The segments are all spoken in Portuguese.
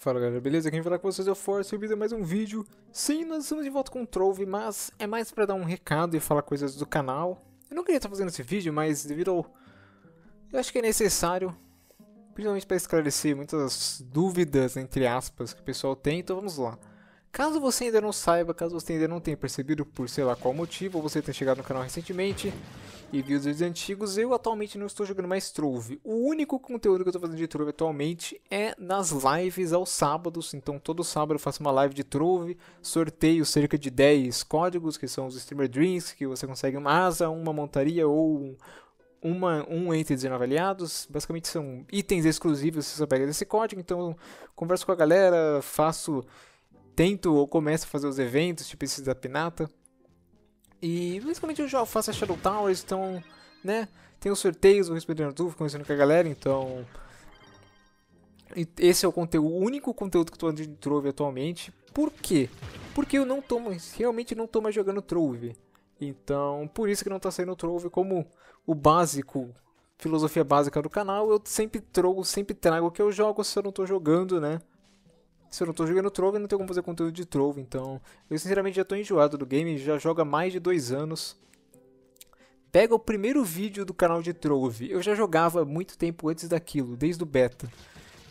Fala galera, beleza? Quem fala com vocês é o Force, eu é mais um vídeo. Sim, nós estamos de volta com o Trove, mas é mais para dar um recado e falar coisas do canal. Eu não queria estar fazendo esse vídeo, mas devido ao... Eu acho que é necessário, principalmente para esclarecer muitas dúvidas, entre aspas, que o pessoal tem, então vamos lá. Caso você ainda não saiba, caso você ainda não tenha percebido por sei lá qual motivo, ou você tenha chegado no canal recentemente e viu os vídeos antigos, eu atualmente não estou jogando mais Trove. O único conteúdo que eu estou fazendo de Trove atualmente é nas lives aos sábados, então todo sábado eu faço uma live de Trove, sorteio cerca de 10 códigos, que são os Streamer Drinks, que você consegue uma asa, uma montaria ou uma, um entre 19 aliados. Basicamente são itens exclusivos se você pega desse código, então converso com a galera, faço tento ou começo a fazer os eventos, tipo esses da Pinata. E principalmente eu já faço a Shadow Towers, então, né? Tem os sorteios, o Responder Arthur, conversando com a galera, então. Esse é o conteúdo, o único conteúdo que eu tô Trove atualmente. Por quê? Porque eu não tô realmente não tô mais jogando Trove. Então, por isso que não tá saindo Trove como o básico, filosofia básica do canal. Eu sempre trogo, sempre trago o que eu jogo se eu não tô jogando, né? se eu não tô jogando Trove, não tem como fazer conteúdo de Trove, então... Eu sinceramente já tô enjoado do game, já joga mais de dois anos. Pega o primeiro vídeo do canal de Trove, eu já jogava muito tempo antes daquilo, desde o beta.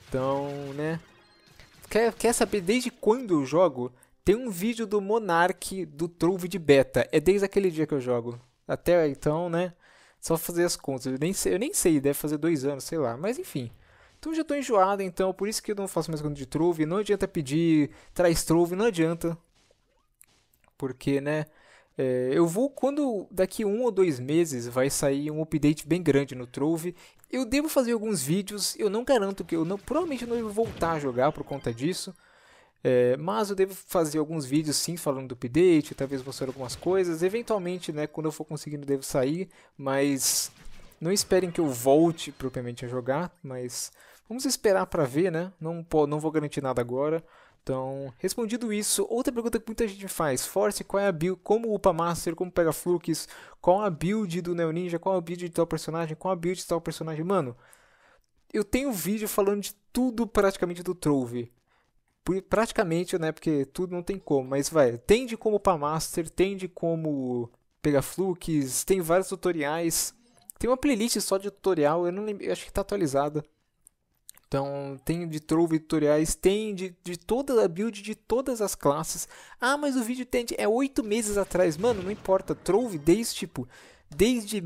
Então, né... Quer, quer saber desde quando eu jogo? Tem um vídeo do Monarch do Trove de beta, é desde aquele dia que eu jogo. Até então, né... Só fazer as contas, eu nem sei, eu nem sei deve fazer dois anos, sei lá, mas enfim... Então eu já tô enjoado, então por isso que eu não faço mais conta de trove. Não adianta pedir, traz trove, não adianta. Porque, né? É, eu vou quando daqui um ou dois meses vai sair um update bem grande no Trove. Eu devo fazer alguns vídeos, eu não garanto que eu não, provavelmente eu não vou voltar a jogar por conta disso. É, mas eu devo fazer alguns vídeos sim falando do update, talvez mostrar algumas coisas. Eventualmente, né, quando eu for conseguindo, devo sair, mas não esperem que eu volte propriamente a jogar, mas Vamos esperar para ver, né? Não, não vou garantir nada agora. Então, respondido isso, outra pergunta que muita gente faz, Force, qual é a build, como upa Master, como pega Flukes, qual a build do Neo Ninja, qual a build de tal personagem, qual a build de tal personagem, mano, eu tenho um vídeo falando de tudo praticamente do Trove, praticamente, né, porque tudo não tem como, mas vai, tem de como upa Master, tem de como pega Flukes, tem vários tutoriais, tem uma playlist só de tutorial, eu não lembro, eu acho que tá atualizada, então, tem de Trove tutoriais, tem de, de toda a build de todas as classes. Ah, mas o vídeo tem de, é oito meses atrás. Mano, não importa. Trove desde tipo. Desde.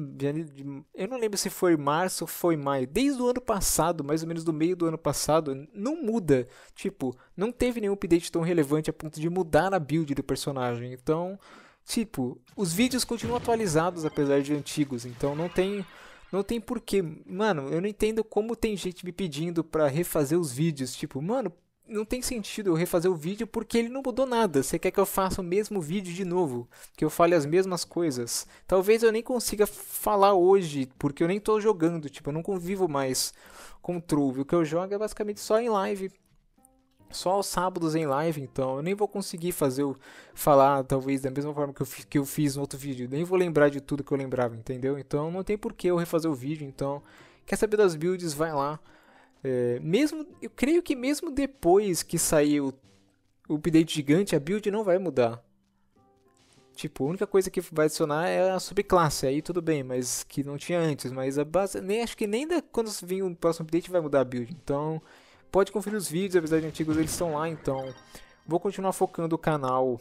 Eu não lembro se foi março ou foi maio. Desde o ano passado, mais ou menos do meio do ano passado, não muda. Tipo, não teve nenhum update tão relevante a ponto de mudar a build do personagem. Então, tipo, os vídeos continuam atualizados apesar de antigos. Então não tem não tem porquê. Mano, eu não entendo como tem gente me pedindo para refazer os vídeos. Tipo, mano, não tem sentido eu refazer o vídeo porque ele não mudou nada. Você quer que eu faça o mesmo vídeo de novo, que eu fale as mesmas coisas. Talvez eu nem consiga falar hoje, porque eu nem tô jogando, tipo, eu não convivo mais com o Trove. O que eu jogo é basicamente só em live, só aos sábados em live, então. Eu nem vou conseguir fazer o. falar, talvez, da mesma forma que eu, que eu fiz no outro vídeo. Nem vou lembrar de tudo que eu lembrava, entendeu? Então não tem por que eu refazer o vídeo. Então, quer saber das builds? Vai lá. É, mesmo. Eu creio que mesmo depois que sair o, o update gigante, a build não vai mudar. Tipo, a única coisa que vai adicionar é a subclasse, aí tudo bem, mas que não tinha antes. Mas a base. Nem, acho que nem da, quando vir o próximo update vai mudar a build. Então, pode conferir os vídeos, apesar antigos eles estão lá, então vou continuar focando o canal.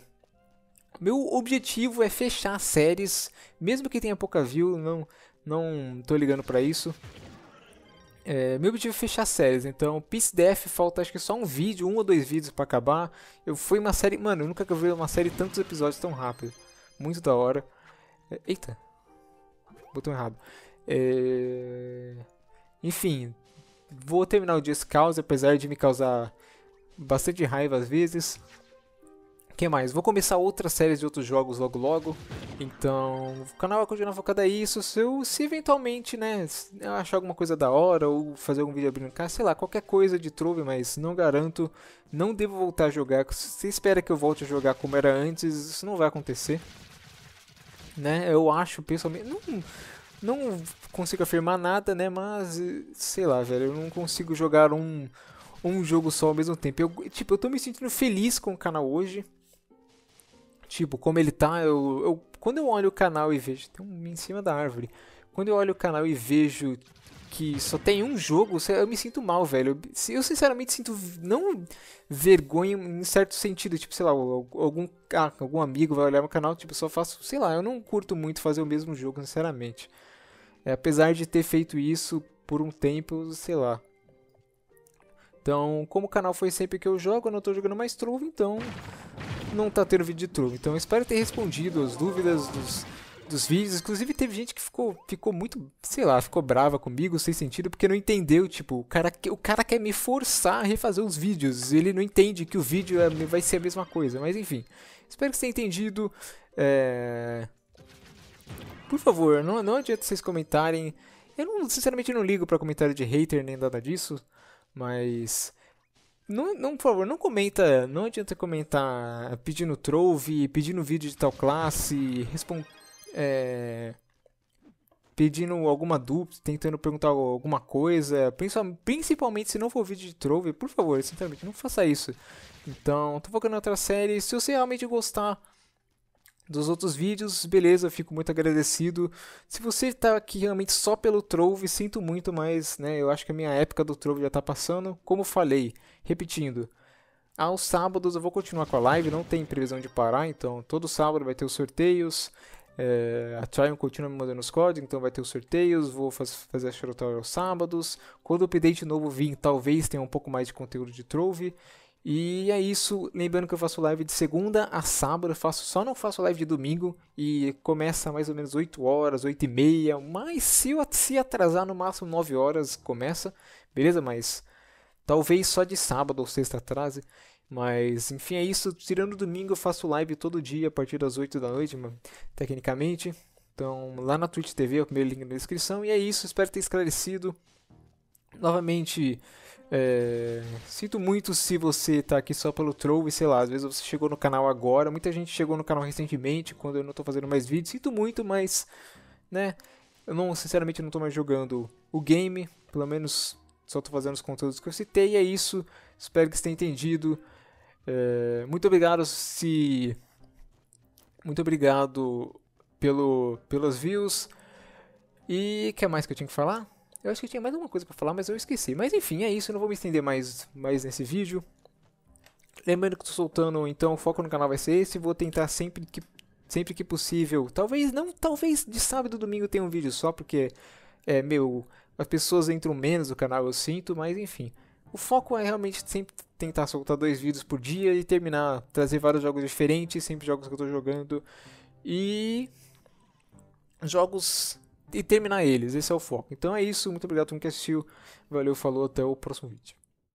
Meu objetivo é fechar séries, mesmo que tenha pouca view, não não tô ligando para isso. É, meu objetivo é fechar séries, então Peace Death falta acho que só um vídeo, um ou dois vídeos para acabar. Eu fui uma série, mano, eu nunca vi uma série tantos episódios tão rápido. Muito da hora. É, eita. Botão errado. É... Enfim, vou terminar o Cause, apesar de me causar bastante raiva às vezes. O que mais? Vou começar outras séries de outros jogos logo logo. Então, o canal vai continuar focado a isso. Se, eu, se eventualmente, né, achar alguma coisa da hora ou fazer algum vídeo a brincar, sei lá, qualquer coisa de trove, mas não garanto. Não devo voltar a jogar. Se espera que eu volte a jogar como era antes, isso não vai acontecer. Né? Eu acho, pessoalmente... Não, não consigo afirmar nada, né? Mas, eh, sei lá, velho, eu não consigo jogar um, um jogo só ao mesmo tempo. Eu, tipo, eu tô me sentindo feliz com o canal hoje. Tipo, como ele tá, eu, eu quando eu olho o canal e vejo. Tem um em cima da árvore. Quando eu olho o canal e vejo que só tem um jogo, eu me sinto mal, velho. Eu sinceramente sinto não vergonha em certo sentido, tipo, sei lá, algum, ah, algum amigo vai olhar meu canal, tipo, só faço, sei lá, eu não curto muito fazer o mesmo jogo, sinceramente. É, apesar de ter feito isso por um tempo, sei lá. Então, como o canal foi sempre que eu jogo, eu não estou jogando mais Trove, então não tá tendo vídeo de Trove. Então, espero ter respondido as dúvidas dos, dos vídeos. Inclusive, teve gente que ficou, ficou muito, sei lá, ficou brava comigo, sem sentido, porque não entendeu. Tipo, o cara, o cara quer me forçar a refazer os vídeos. Ele não entende que o vídeo é, vai ser a mesma coisa. Mas, enfim, espero que você tenha entendido. É por favor, não, não adianta vocês comentarem. Eu não, sinceramente não ligo para comentário de hater nem nada disso, mas não, não, por favor, não comenta, não adianta comentar pedindo trove, pedindo vídeo de tal classe, respond, é, pedindo alguma dúvida, tentando perguntar alguma coisa, principalmente se não for vídeo de trove, por favor, sinceramente, não faça isso. Então, tô focando em outra série, se você realmente gostar, dos outros vídeos, beleza, fico muito agradecido. Se você está aqui realmente só pelo Trove, sinto muito, mas né, eu acho que a minha época do Trove já está passando. Como falei, repetindo, aos sábados eu vou continuar com a live, não tem previsão de parar, então todo sábado vai ter os sorteios. É, a Triumph continua me mandando os códigos, então vai ter os sorteios, vou faz, fazer a Tower aos sábados. Quando o update novo vir, talvez tenha um pouco mais de conteúdo de Trove. E é isso, lembrando que eu faço live de segunda a sábado, eu faço só não faço live de domingo e começa mais ou menos 8 horas, 8 e meia, mas se eu se atrasar no máximo 9 horas começa, beleza? Mas talvez só de sábado ou sexta atrase, mas enfim é isso, tirando domingo eu faço live todo dia a partir das 8 da noite, tecnicamente. Então lá na Twitch TV é o primeiro link na descrição e é isso, espero ter esclarecido. Novamente, é, sinto muito se você tá aqui só pelo troll e sei lá, às vezes você chegou no canal agora, muita gente chegou no canal recentemente, quando eu não tô fazendo mais vídeos, sinto muito, mas, né, eu não, sinceramente não tô mais jogando o game, pelo menos só tô fazendo os conteúdos que eu citei, é isso, espero que você tenha entendido, é, muito obrigado se... Muito obrigado pelo, pelas views, e o que mais que eu tinha que falar? Eu acho que tinha mais alguma coisa para falar, mas eu esqueci. Mas enfim, é isso. Eu não vou me estender mais, mais nesse vídeo. Lembrando que estou soltando, então o foco no canal vai ser esse. Vou tentar sempre que, sempre que possível. Talvez não, talvez de sábado e domingo tenha um vídeo só, porque é meu. As pessoas entram menos no canal, eu sinto, mas enfim. O foco é realmente sempre tentar soltar dois vídeos por dia e terminar, trazer vários jogos diferentes, sempre jogos que eu estou jogando. E jogos e terminar eles. Esse é o foco. Então é isso. Muito obrigado a todo mundo que assistiu. Valeu, falou. Até o próximo vídeo.